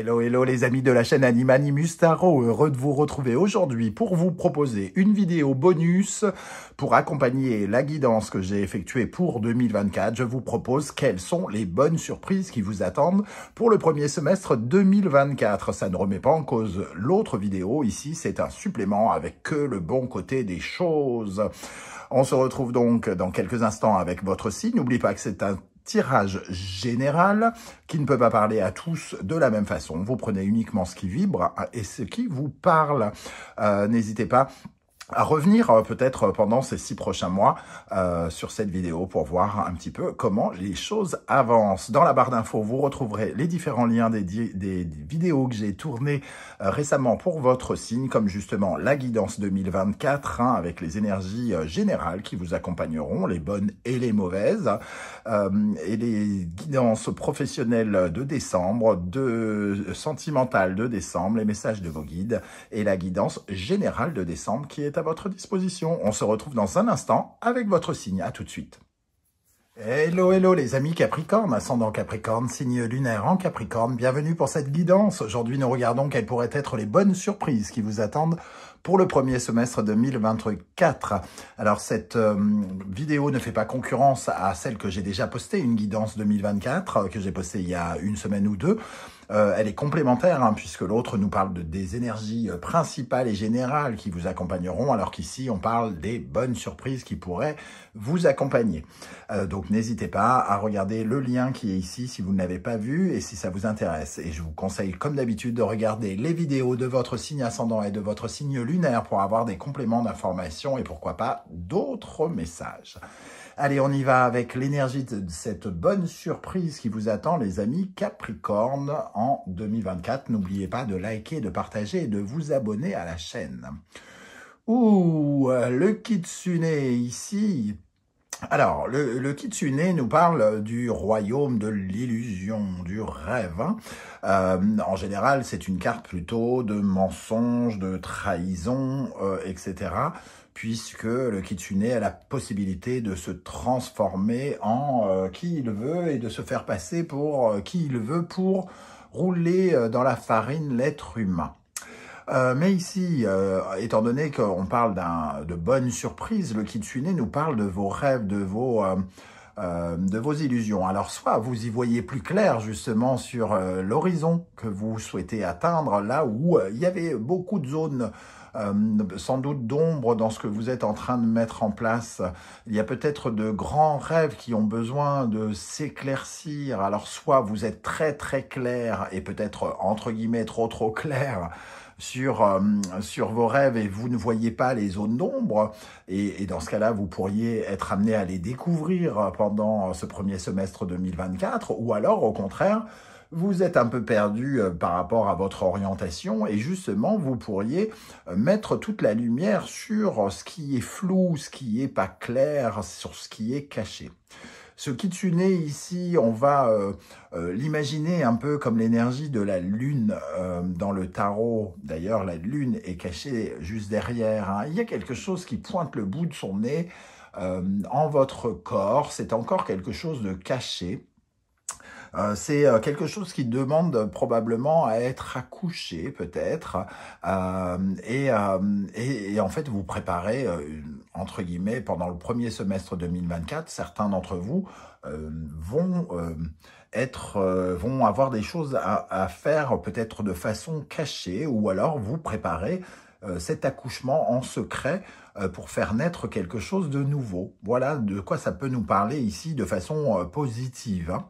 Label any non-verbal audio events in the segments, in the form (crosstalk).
Hello, hello les amis de la chaîne Animani Tarot, heureux de vous retrouver aujourd'hui pour vous proposer une vidéo bonus pour accompagner la guidance que j'ai effectuée pour 2024. Je vous propose quelles sont les bonnes surprises qui vous attendent pour le premier semestre 2024. Ça ne remet pas en cause l'autre vidéo, ici c'est un supplément avec que le bon côté des choses. On se retrouve donc dans quelques instants avec votre signe. N'oublie pas que c'est un tirage général qui ne peut pas parler à tous de la même façon. Vous prenez uniquement ce qui vibre et ce qui vous parle. Euh, n'hésitez pas à revenir euh, peut-être euh, pendant ces six prochains mois euh, sur cette vidéo pour voir un petit peu comment les choses avancent. Dans la barre d'infos, vous retrouverez les différents liens des, des, vidéos que j'ai tournées euh, récemment pour votre signe, comme justement la guidance 2024 hein, avec les énergies générales qui vous accompagneront, les bonnes et les mauvaises, et les guidances professionnelles de décembre, de sentimentales de décembre, les messages de vos guides et la guidance générale de décembre qui est à votre disposition. On se retrouve dans un instant avec votre signe. À tout de suite. Hello, hello les amis Capricorne, ascendant Capricorne, signe lunaire en Capricorne, bienvenue pour cette guidance. Aujourd'hui, nous regardons quelles pourraient être les bonnes surprises qui vous attendent pour le premier semestre 2024. Alors, cette euh, vidéo ne fait pas concurrence à celle que j'ai déjà postée, une guidance 2024, euh, que j'ai postée il y a une semaine ou deux. Euh, elle est complémentaire, hein, puisque l'autre nous parle de, des énergies euh, principales et générales qui vous accompagneront, alors qu'ici, on parle des bonnes surprises qui pourraient vous accompagner. Euh, donc, n'hésitez pas à regarder le lien qui est ici si vous ne l'avez pas vu et si ça vous intéresse. Et je vous conseille, comme d'habitude, de regarder les vidéos de votre signe ascendant et de votre signe lunaire pour avoir des compléments d'informations et pourquoi pas d'autres messages. Allez, on y va avec l'énergie de cette bonne surprise qui vous attend, les amis Capricorne, en 2024. N'oubliez pas de liker, de partager et de vous abonner à la chaîne. Ouh, le Kitsune ici alors, le, Kitsune nous parle du royaume de l'illusion, du rêve. Hein. Euh, en général, c'est une carte plutôt de mensonges, de trahison, euh, etc puisque le kitsune a la possibilité de se transformer en euh, qui il veut et de se faire passer pour euh, qui il veut pour rouler euh, dans la farine l'être humain. mais ici, étant donné qu'on parle de bonnes surprises, le Kitsune nous parle de vos rêves, de vos, de vos illusions. Alors soit vous y voyez plus clair justement sur l'horizon que vous souhaitez atteindre, là où il y avait beaucoup de zones euh, sans doute d'ombre dans ce que vous êtes en train de mettre en place. Il y a peut-être de grands rêves qui ont besoin de s'éclaircir. Alors soit vous êtes très très clair et peut-être entre guillemets trop trop clair sur, euh, vos rêves et vous ne voyez pas les zones d'ombre. et, dans ce cas-là, vous pourriez être amené à les découvrir pendant ce premier semestre 2024 ou alors au contraire, vous êtes un peu perdu euh, par rapport à votre orientation et justement vous pourriez euh, mettre toute la lumière sur euh, ce qui est flou, ce qui est pas clair, sur ce qui est caché. Ce qui kitsune ici, on va l'imaginer un peu comme l'énergie de la lune dans le tarot. D'ailleurs, la lune est cachée juste derrière. Hein. Il y a quelque chose qui pointe le bout de son nez en votre corps. C'est encore quelque chose de caché. Euh, c'est euh, quelque chose qui demande probablement à être accouché peut-être. Euh, et, en fait, vous préparez, entre guillemets, pendant le premier semestre 2024, certains d'entre vous vont être vont avoir des choses à, faire peut-être de façon cachée ou alors vous préparez cet accouchement en secret pour faire naître quelque chose de nouveau. Voilà de quoi ça peut nous parler ici de façon positive. Hein.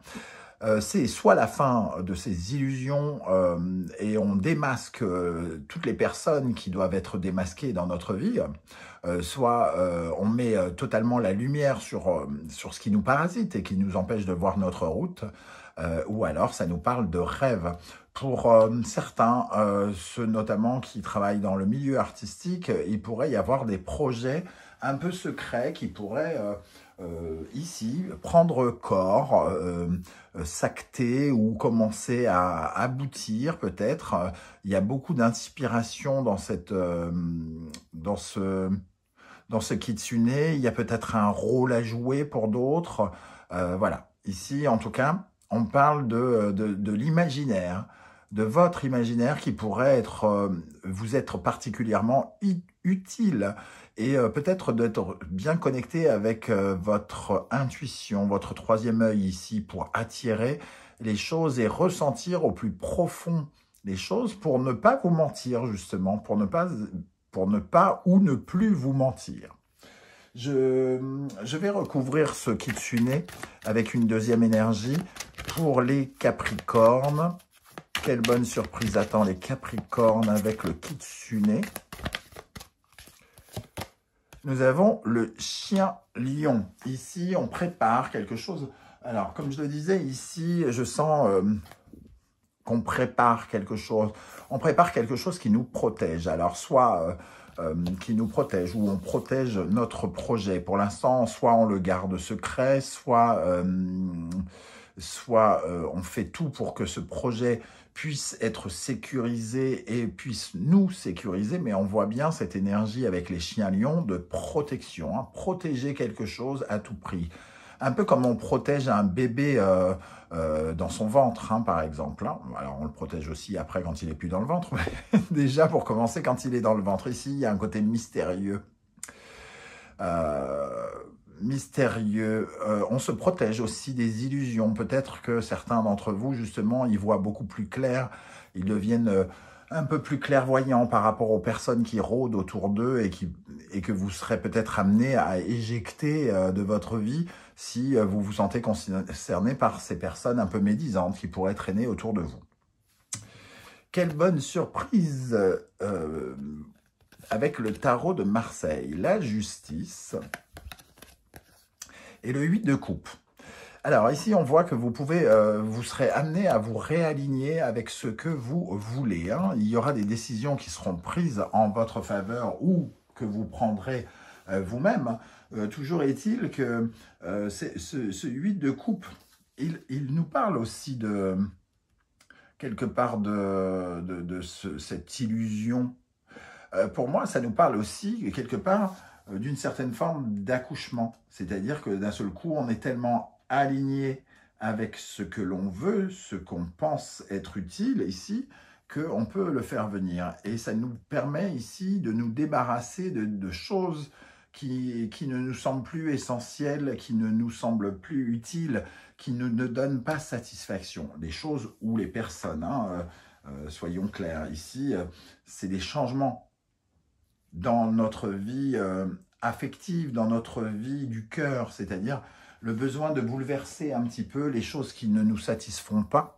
Euh, c'est soit la fin de ces illusions euh, et on démasque euh, toutes les personnes qui doivent être démasquées dans notre vie, soit on met totalement la lumière sur, sur ce qui nous parasite et qui nous empêche de voir notre route, ou alors ça nous parle de rêve pour certains, ceux notamment qui travaillent dans le milieu artistique, il pourrait y avoir des projets un peu secrets qui pourraient euh, ici, prendre corps, euh, s'acter ou commencer à aboutir peut-être. Il y a beaucoup d'inspiration dans euh, dans ce, dans ce kitsune. Il y a peut-être un rôle à jouer pour d'autres. voilà. Ici, en tout cas, on parle de l'imaginaire de votre imaginaire qui pourrait être, euh, vous être particulièrement utile et euh, peut-être d'être bien connecté avec euh, votre intuition, votre troisième œil ici pour attirer les choses et ressentir au plus profond les choses pour ne pas vous mentir justement, pour ne pas, pour ne pas ou ne plus vous mentir. Je, je, vais recouvrir ce kitsune avec une deuxième énergie pour les Capricornes. Quelle bonne surprise attend les Capricornes avec le Kitsune. Nous avons le chien lion. Ici, on prépare quelque chose. Alors, comme je le disais, ici, je sens euh, qu'on prépare quelque chose. On prépare quelque chose qui nous protège. Alors, soit... Euh, euh, qui nous protège, ou on protège notre projet. Pour l'instant, soit on le garde secret, soit, soit on fait tout pour que ce projet puisse être sécurisé et puisse nous sécuriser, mais on voit bien cette énergie avec les chiens lions de protection, hein. protéger quelque chose à tout prix. Un peu comme on protège un bébé euh, euh, dans son ventre, hein, par exemple. Hein. Alors on le protège aussi après quand il n'est plus dans le ventre, mais (laughs) déjà pour commencer quand il est dans le ventre. Ici, il y a un côté mystérieux. Euh, mystérieux. Euh, on se protège aussi des illusions. Peut-être que certains d'entre vous, justement, y voient beaucoup plus clair. Ils deviennent euh, un peu plus clairvoyants par rapport aux personnes qui rôdent autour d'eux et, et que vous serez peut-être amené à éjecter euh, de votre vie si vous vous sentez concerné par ces personnes un peu médisantes qui pourraient traîner autour de vous. Quelle bonne surprise avec le tarot de Marseille. La justice, et le 8 de coupe. Alors ici, on voit que vous pouvez, euh, vous serez amené à vous réaligner avec ce que vous voulez. Hein. Il y aura des décisions qui seront prises en votre faveur ou que vous prendrez euh, vous-même. Hein. Euh, toujours est-il que ce, 8 de coupe, il, nous parle aussi de quelque part de, cette illusion. pour moi, ça nous parle aussi quelque part euh, d'une certaine forme d'accouchement. C'est-à-dire que d'un seul coup, on est tellement aligné avec ce que l'on veut, ce qu'on pense être utile ici, qu'on peut le faire venir. Et ça nous permet ici de nous débarrasser de, choses qui, ne nous semblent plus essentielles, qui ne nous semblent plus utiles, qui ne, ne donnent pas satisfaction. Les choses ou les personnes, hein, euh, euh, soyons clairs, ici, c'est des changements dans notre vie euh, affective, dans notre vie du cœur, c'est-à-dire le besoin de bouleverser un petit peu les choses qui ne nous satisfont pas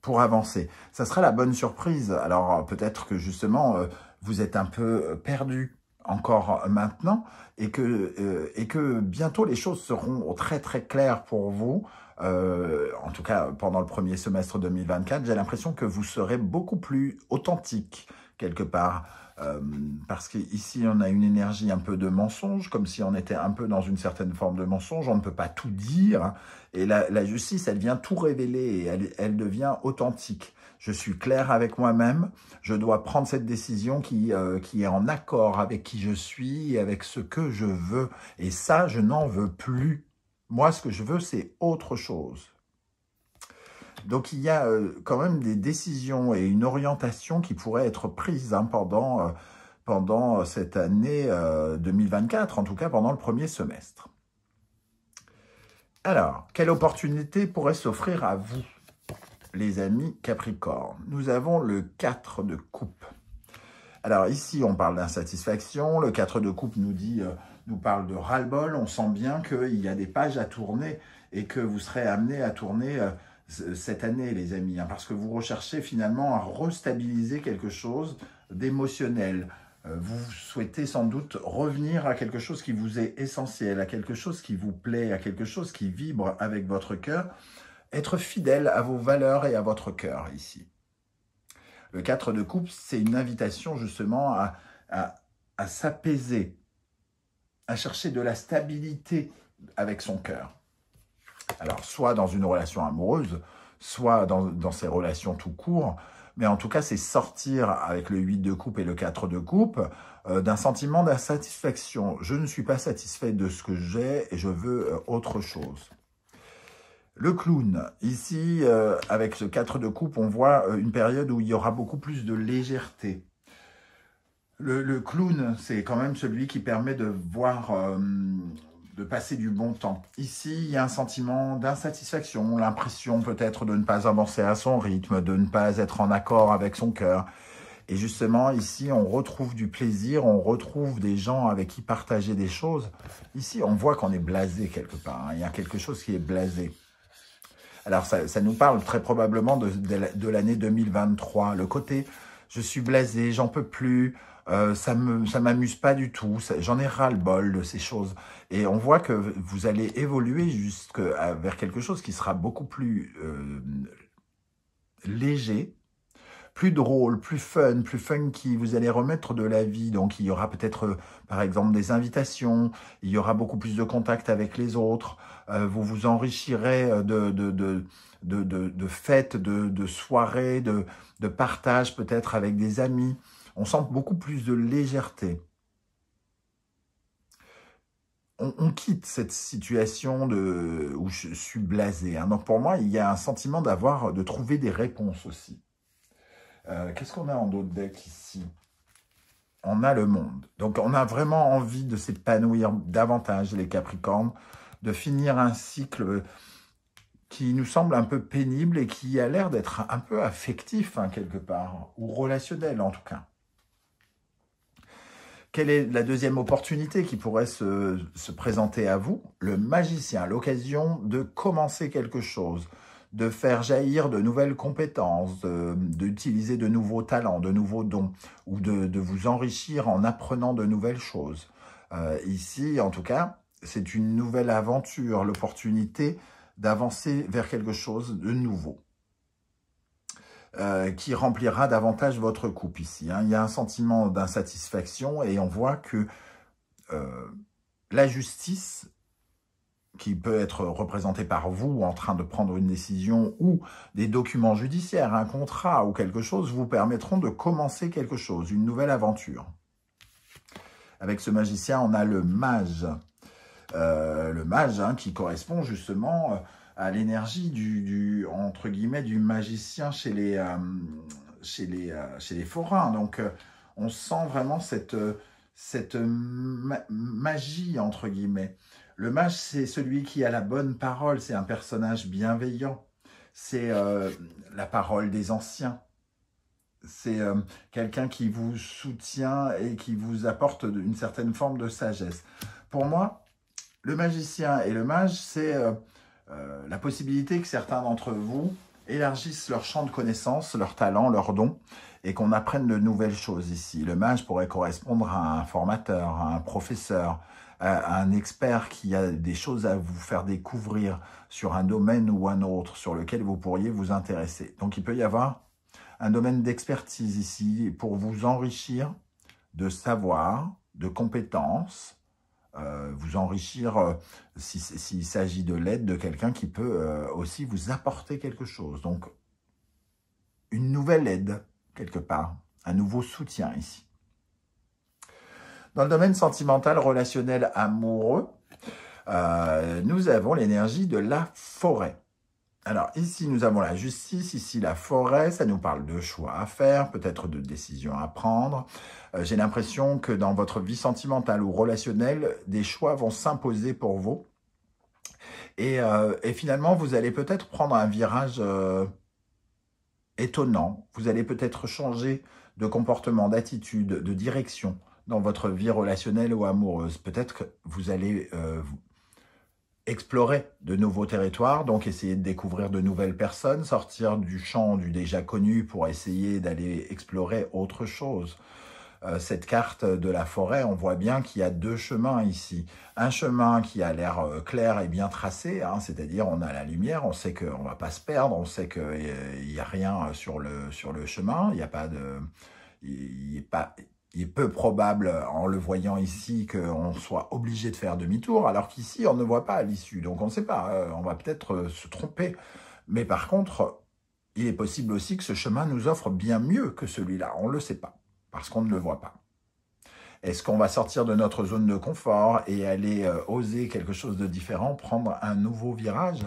pour avancer. Ça sera la bonne surprise. Alors peut-être que justement, euh, vous êtes un peu euh, perdu encore maintenant et que, et que bientôt les choses seront très très claires pour vous. en tout cas, pendant le premier semestre 2024, j'ai l'impression que vous serez beaucoup plus authentique, quelque part. Euh, parce qu'ici, on a une énergie un peu de mensonge, comme si on était un peu dans une certaine forme de mensonge. On ne peut pas tout dire. Et la, justice, elle vient tout révéler elle, devient authentique. Je suis clair avec moi-même. Je dois prendre cette décision qui, euh, qui est en accord avec qui je suis et avec ce que je veux. Et ça, je n'en veux plus. Moi, ce que je veux, c'est autre chose. Donc il y a euh, quand même des décisions et une orientation qui pourraient être prises hein, pendant, euh, pendant euh, cette année 2024, en tout cas pendant le premier semestre. Alors, quelle opportunité pourrait s'offrir à vous, les amis Capricorne Nous avons le 4 de coupe. Alors ici, on parle d'insatisfaction. Le 4 de coupe nous dit, nous parle de ras-le-bol. On sent bien qu'il y a des pages à tourner et que vous serez amené à tourner cette année, les amis, hein, parce que vous recherchez finalement à restabiliser quelque chose d'émotionnel. Euh, vous souhaitez sans doute revenir à quelque chose qui vous est essentiel, à quelque chose qui vous plaît, à quelque chose qui vibre avec votre cœur. Être fidèle à vos valeurs et à votre cœur ici. Le 4 de coupe, c'est une invitation justement à, à s'apaiser, à chercher de la stabilité avec son cœur. Alors, soit dans une relation amoureuse, soit dans, ces relations tout court, mais en tout cas, c'est sortir avec le 8 de coupe et le 4 de coupe euh, d'un sentiment d'insatisfaction. Je ne suis pas satisfait de ce que j'ai et je veux euh, autre chose. Le clown, ici, euh, avec ce 4 de coupe, on voit une période où il y aura beaucoup plus de légèreté. le clown, c'est quand même celui qui permet de voir de passer du bon temps. Ici, il y a un sentiment d'insatisfaction, l'impression peut-être de ne pas avancer à son rythme, de ne pas être en accord avec son cœur. Et justement, ici, on retrouve du plaisir, on retrouve des gens avec qui partager des choses. Ici, on voit qu'on est blasé quelque part. Hein. Il y a quelque chose qui est blasé. Alors, ça, nous parle très probablement de l'année 2023. Le côté, je suis blasé, j'en peux plus, euh, ça me m'amuse pas du tout, j'en ai ras-le-bol de ces choses. Et on voit que vous allez évoluer jusque vers quelque chose qui sera beaucoup plus euh, léger, plus drôle, plus fun, plus funky. Vous allez remettre de la vie. Donc, il y aura peut-être, euh, par exemple, des invitations. Il y aura beaucoup plus de contacts avec les autres. vous vous enrichirez de, de, de, de, fêtes, de, soirées, de, partage peut-être avec des amis on sent beaucoup plus de légèreté. On, quitte cette situation de, où je suis blasé. Hein. Donc pour moi, il y a un sentiment d'avoir, de trouver des réponses aussi. Euh, qu'est-ce qu'on a en d'autres deck ici On a le monde. Donc on a vraiment envie de s'épanouir davantage, les Capricornes, de finir un cycle qui nous semble un peu pénible et qui a l'air d'être un peu affectif, hein, quelque part, ou relationnel en tout cas. Quelle est la deuxième opportunité qui pourrait se, présenter à vous Le magicien, l'occasion de commencer quelque chose, de faire jaillir de nouvelles compétences, d'utiliser de, nouveaux talents, de nouveaux dons, ou de, vous enrichir en apprenant de nouvelles choses. Euh, ici, en tout cas, c'est une nouvelle aventure, l'opportunité d'avancer vers quelque chose de nouveau. Euh, qui remplira davantage votre coupe ici. Hein. Il y a un sentiment d'insatisfaction et on voit que euh, la justice qui peut être représentée par vous en train de prendre une décision ou des documents judiciaires, un contrat ou quelque chose, vous permettront de commencer quelque chose, une nouvelle aventure. Avec ce magicien, on a le mage. Euh, le mage hein, qui correspond justement à l'énergie du, du, entre guillemets, du magicien chez les, euh, les, euh, les forains. Donc, euh, on sent vraiment cette, cette magie, entre guillemets. Le mage, c'est celui qui a la bonne parole, c'est un personnage bienveillant. C'est la parole des anciens. C'est quelqu'un qui vous soutient et qui vous apporte une certaine forme de sagesse. Pour moi, le magicien et le mage, c'est euh, la possibilité que certains d'entre vous élargissent leur champ de connaissances, leurs talents, leurs dons, et qu'on apprenne de nouvelles choses ici. Le mage pourrait correspondre à un formateur, à un professeur, à un expert qui a des choses à vous faire découvrir sur un domaine ou un autre sur lequel vous pourriez vous intéresser. Donc il peut y avoir un domaine d'expertise ici pour vous enrichir de savoir, de compétences, euh, vous enrichir euh, s'il s'agit de l'aide de quelqu'un qui peut euh, aussi vous apporter quelque chose. Donc, une nouvelle aide, quelque part, un nouveau soutien ici. Dans le domaine sentimental, relationnel, amoureux, nous avons l'énergie de la forêt. Alors ici, nous avons la justice, ici la forêt, ça nous parle de choix à faire, peut-être de décisions à prendre. Euh, j'ai l'impression que dans votre vie sentimentale ou relationnelle, des choix vont s'imposer pour vous. Et, euh, finalement, vous allez peut-être prendre un virage euh, étonnant. Vous allez peut-être changer de comportement, d'attitude, de direction dans votre vie relationnelle ou amoureuse. Peut-être que vous allez explorer de nouveaux territoires, donc essayer de découvrir de nouvelles personnes, sortir du champ du déjà connu pour essayer d'aller explorer autre chose. Euh, cette carte de la forêt, on voit bien qu'il y a deux chemins ici. Un chemin qui a l'air euh, clair et bien tracé, hein, c'est-à-dire on a la lumière, on sait qu'on ne va pas se perdre, on sait qu'il euh, n'y a rien sur le, sur le chemin, il n'y a pas de... Il, il pas, il est peu probable, en le voyant ici, qu'on soit obligé de faire demi-tour, alors qu'ici, on ne voit pas à l'issue. Donc on ne sait pas, euh, on va peut-être euh, se tromper. Mais par contre, il est possible aussi que ce chemin nous offre bien mieux que celui-là. On ne le sait pas, parce qu'on ne le voit pas. Est-ce qu'on va sortir de notre zone de confort et aller euh, oser quelque chose de différent, prendre un nouveau virage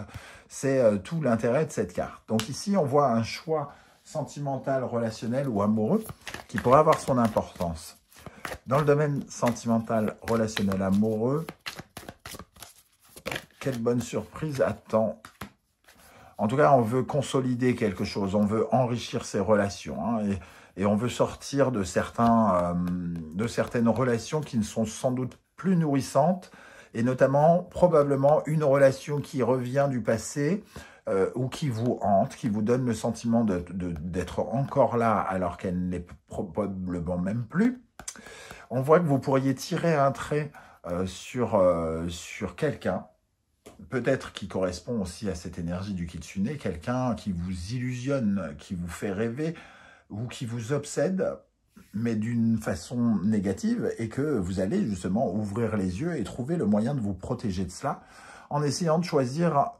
C'est tout l'intérêt de cette carte. Donc ici, on voit un choix sentimental, relationnel ou amoureux qui pourrait avoir son importance. Dans le domaine sentimental, relationnel, amoureux, quelle bonne surprise attend en tout cas, on veut consolider quelque chose, on veut enrichir ses relations hein, et, on veut sortir de, certains, euh, de certaines relations qui ne sont sans doute plus nourrissantes et notamment probablement une relation qui revient du passé euh, ou qui vous hante, qui vous donne le sentiment d'être de, encore là alors qu'elle ne l'est probablement même plus, on voit que vous pourriez tirer un trait euh, sur, euh, sur quelqu'un, peut-être qui correspond aussi à cette énergie du kitsune, quelqu'un qui vous illusionne, qui vous fait rêver ou qui vous obsède, mais d'une façon négative, et que vous allez justement ouvrir les yeux et trouver le moyen de vous protéger de cela en essayant de choisir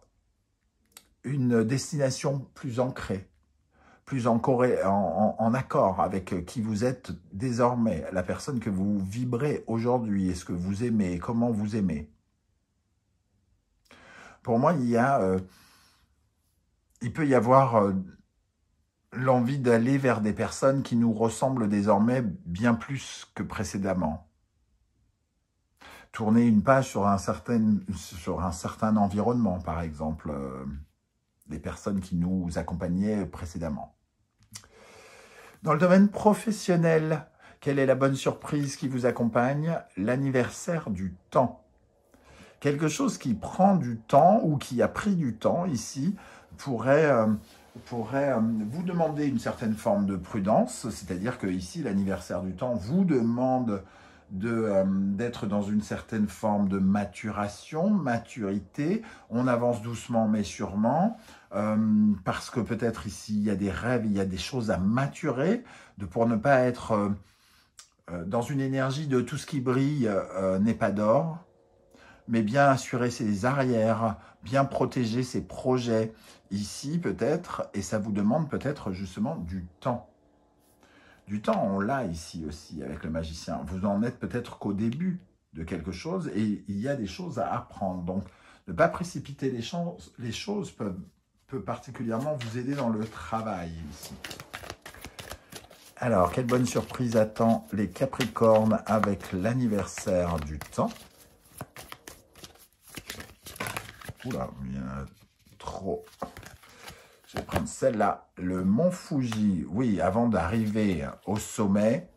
une destination plus ancrée, plus en, accord avec euh, qui vous êtes désormais, la personne que vous vibrez aujourd'hui, est ce que vous aimez, comment vous aimez. Pour moi, il, y a, euh, il peut y avoir euh, l'envie d'aller vers des personnes qui nous ressemblent désormais bien plus que précédemment. Tourner une page sur un certain, sur un certain environnement, par exemple personnes qui nous accompagnaient précédemment. Dans le domaine professionnel, quelle est la bonne surprise qui vous accompagne L'anniversaire du temps. Quelque chose qui prend du temps ou qui a pris du temps ici pourrait, euh, euh, vous demander une certaine forme de prudence, c'est-à-dire que ici l'anniversaire du temps vous demande euh, d'être dans une certaine forme de maturation, maturité. On avance doucement mais sûrement. Euh, parce que peut-être ici, il y a des rêves, il y a des choses à maturer, de, pour ne pas être euh, euh, dans une énergie de tout ce qui brille n'est pas d'or, mais bien assurer ses arrières, bien protéger ses projets ici peut-être, et ça vous demande peut-être justement du temps. Du temps, on l'a ici aussi avec le magicien. Vous en êtes peut-être qu'au début de quelque chose et il y a des choses à apprendre. Donc, ne pas précipiter les, choses, les choses peuvent particulièrement vous aider dans le travail ici. Alors, quelle bonne surprise attend les Capricornes avec l'anniversaire du temps trop. Je vais prendre celle-là. Le Mont Fuji, oui, avant d'arriver au sommet,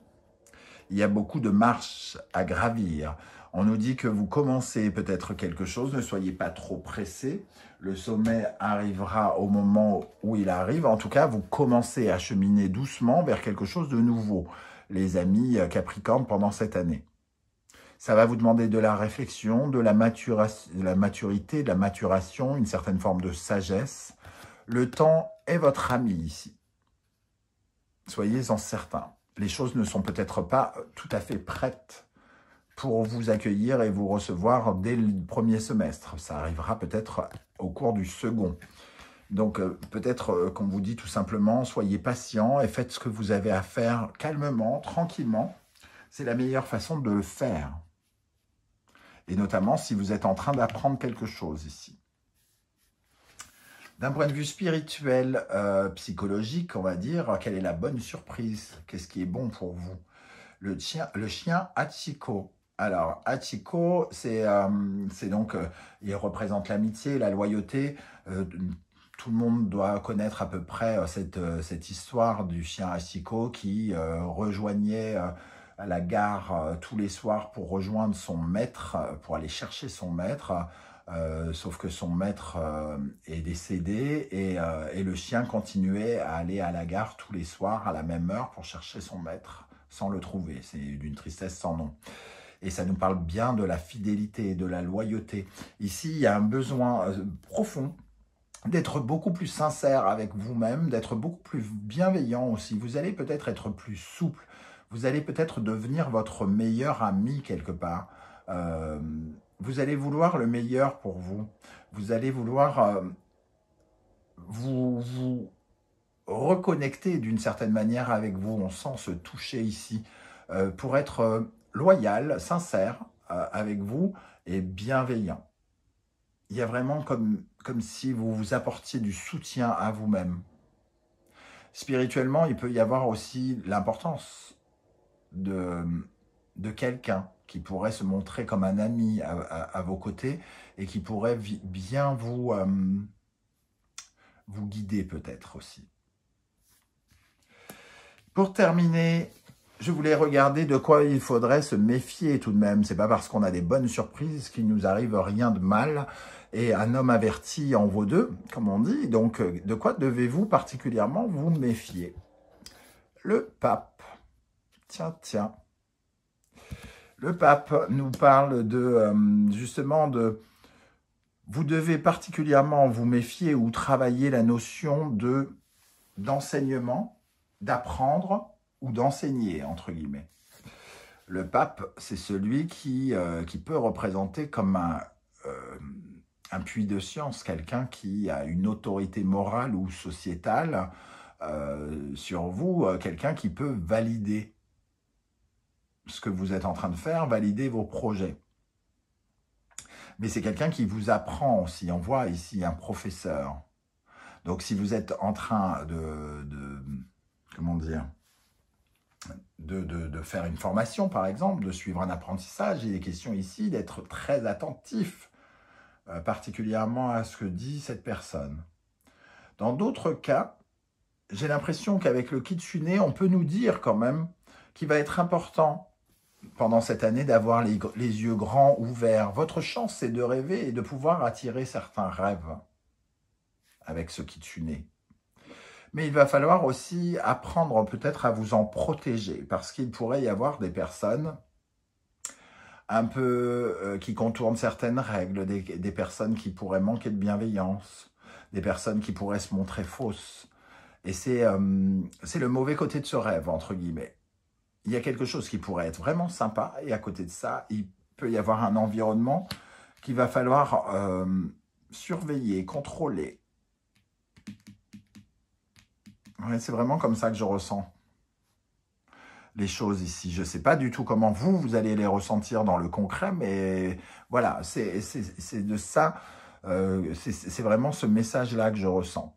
il y a beaucoup de marches à gravir. On nous dit que vous commencez peut-être quelque chose, ne soyez pas trop pressé. Le sommet arrivera au moment où il arrive. En tout cas, vous commencez à cheminer doucement vers quelque chose de nouveau, les amis Capricorne, pendant cette année. Ça va vous demander de la réflexion, de la, de la maturité, de la maturation, une certaine forme de sagesse. Le temps est votre ami ici. Soyez en certains. Les choses ne sont peut-être pas tout à fait prêtes pour vous accueillir et vous recevoir dès le premier semestre. Ça arrivera peut-être au cours du second. Donc euh, peut-être qu'on euh, vous dit tout simplement, soyez patient et faites ce que vous avez à faire calmement, tranquillement. C'est la meilleure façon de le faire. Et notamment si vous êtes en train d'apprendre quelque chose ici. D'un point de vue spirituel, euh, psychologique, on va dire, quelle est la bonne surprise Qu'est-ce qui est bon pour vous le chien, le chien Hachiko alors, Hachiko, euh, c'est donc, euh, il représente l'amitié, la loyauté. Euh, tout le monde doit connaître à peu près cette, histoire du chien Hachiko qui rejoignait la gare tous les soirs pour rejoindre son maître, pour aller chercher son maître. sauf que son maître est décédé et, et, le chien continuait à aller à la gare tous les soirs à la même heure pour chercher son maître sans le trouver. C'est d'une tristesse sans nom. Et ça nous parle bien de la fidélité, de la loyauté. Ici, il y a un besoin euh, profond d'être beaucoup plus sincère avec vous-même, d'être beaucoup plus bienveillant aussi. Vous allez peut-être être plus souple, vous allez peut-être devenir votre meilleur ami quelque part. Euh, vous allez vouloir le meilleur pour vous. Vous allez vouloir euh, vous, reconnecter d'une certaine manière avec vous. On sent se toucher ici pour être loyal, sincère euh, avec vous et bienveillant. Il y a vraiment comme, comme si vous vous apportiez du soutien à vous-même. Spirituellement, il peut y avoir aussi l'importance de, de quelqu'un qui pourrait se montrer comme un ami à, vos côtés et qui pourrait bien vous, euh, vous guider peut-être aussi. Pour terminer, je voulais regarder de quoi il faudrait se méfier tout de même. C'est pas parce qu'on a des bonnes surprises qu'il nous arrive rien de mal. Et un homme averti en vaut deux, comme on dit. Donc, euh, de quoi devez-vous particulièrement vous méfier Le pape. Tiens, tiens. Le pape nous parle de, euh, justement, de... Vous devez particulièrement vous méfier ou travailler la notion de d'enseignement, d'apprendre, ou d'enseigner, entre guillemets. Le pape, c'est celui qui, euh, qui peut représenter comme un, euh, un puits de science, quelqu'un qui a une autorité morale ou sociétale euh, sur vous, quelqu'un qui peut valider ce que vous êtes en train de faire, valider vos projets. Mais c'est quelqu'un qui vous apprend aussi. On voit ici un professeur. Donc si vous êtes en train de, de comment dire, de, faire une formation, par exemple, de suivre un apprentissage. Il est question ici d'être très attentif, euh, particulièrement à ce que dit cette personne. Dans d'autres cas, j'ai l'impression qu'avec le kitsune, on peut nous dire quand même qu'il va être important pendant cette année d'avoir les, les yeux grands ouverts. Votre chance, c'est de rêver et de pouvoir attirer certains rêves avec ce kitsune mais il va falloir aussi apprendre peut-être à vous en protéger parce qu'il pourrait y avoir des personnes un peu euh, qui contournent certaines règles, des, personnes qui pourraient manquer de bienveillance, des personnes qui pourraient se montrer fausses. Et euh, c'est le mauvais côté de ce rêve, entre guillemets. Il y a quelque chose qui pourrait être vraiment sympa et à côté de ça, il peut y avoir un environnement qu'il va falloir euh, surveiller, contrôler, c'est vraiment comme ça que je ressens les choses ici. Je ne sais pas du tout comment vous, vous allez les ressentir dans le concret, mais voilà, c'est de ça, euh, c'est vraiment ce message-là que je ressens.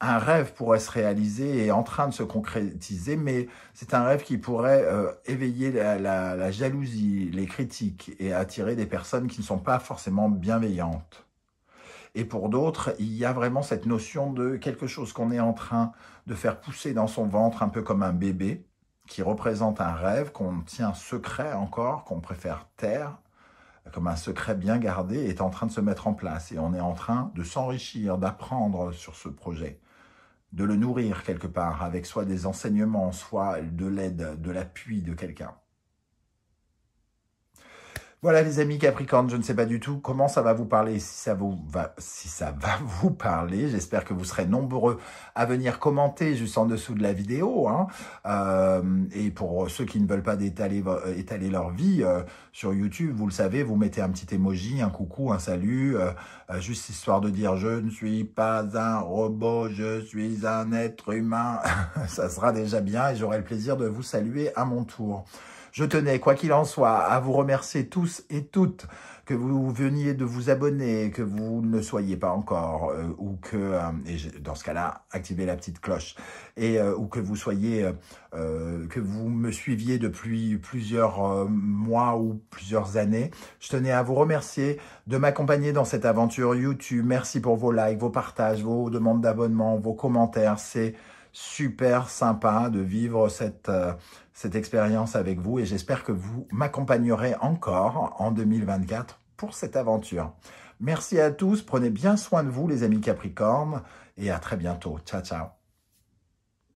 Un rêve pourrait se réaliser et en train de se concrétiser, mais c'est un rêve qui pourrait euh, éveiller la, la jalousie, les critiques et attirer des personnes qui ne sont pas forcément bienveillantes. Et pour d'autres, il y a vraiment cette notion de quelque chose qu'on est en train de faire pousser dans son ventre, un peu comme un bébé, qui représente un rêve qu'on tient secret encore, qu'on préfère taire, comme un secret bien gardé, est en train de se mettre en place. Et on est en train de s'enrichir, d'apprendre sur ce projet, de le nourrir quelque part, avec soit des enseignements, soit de l'aide, de l'appui de quelqu'un. Voilà les amis Capricorne, je ne sais pas du tout comment ça va vous parler, si ça, vous va, (laughs) vous parler, j'espère que vous serez nombreux à venir commenter juste en dessous de la vidéo. Hein. Euh, et pour ceux qui ne veulent pas euh, étaler, leur vie euh, sur YouTube, vous le savez, vous mettez un petit emoji, un coucou, un salut, juste histoire de dire « je ne suis pas un robot, je suis un être humain (laughs) ». Ça sera déjà bien et j'aurai le plaisir de vous saluer à mon tour. Je tenais, quoi qu'il en soit, à vous remercier tous et toutes que vous veniez de vous abonner, que vous ne soyez pas encore, euh, ou que, euh, et dans ce cas-là, activez la petite cloche, et euh, ou que vous soyez, que vous me suiviez depuis plusieurs mois ou plusieurs années. Je tenais à vous remercier de m'accompagner dans cette aventure YouTube. Merci pour vos likes, vos partages, vos demandes d'abonnement, vos commentaires. C'est super sympa de vivre cette cette expérience avec vous et j'espère que vous m'accompagnerez encore en 2024 pour cette aventure. Merci à tous, prenez bien soin de vous les amis Capricorne, et à très bientôt. Ciao, ciao.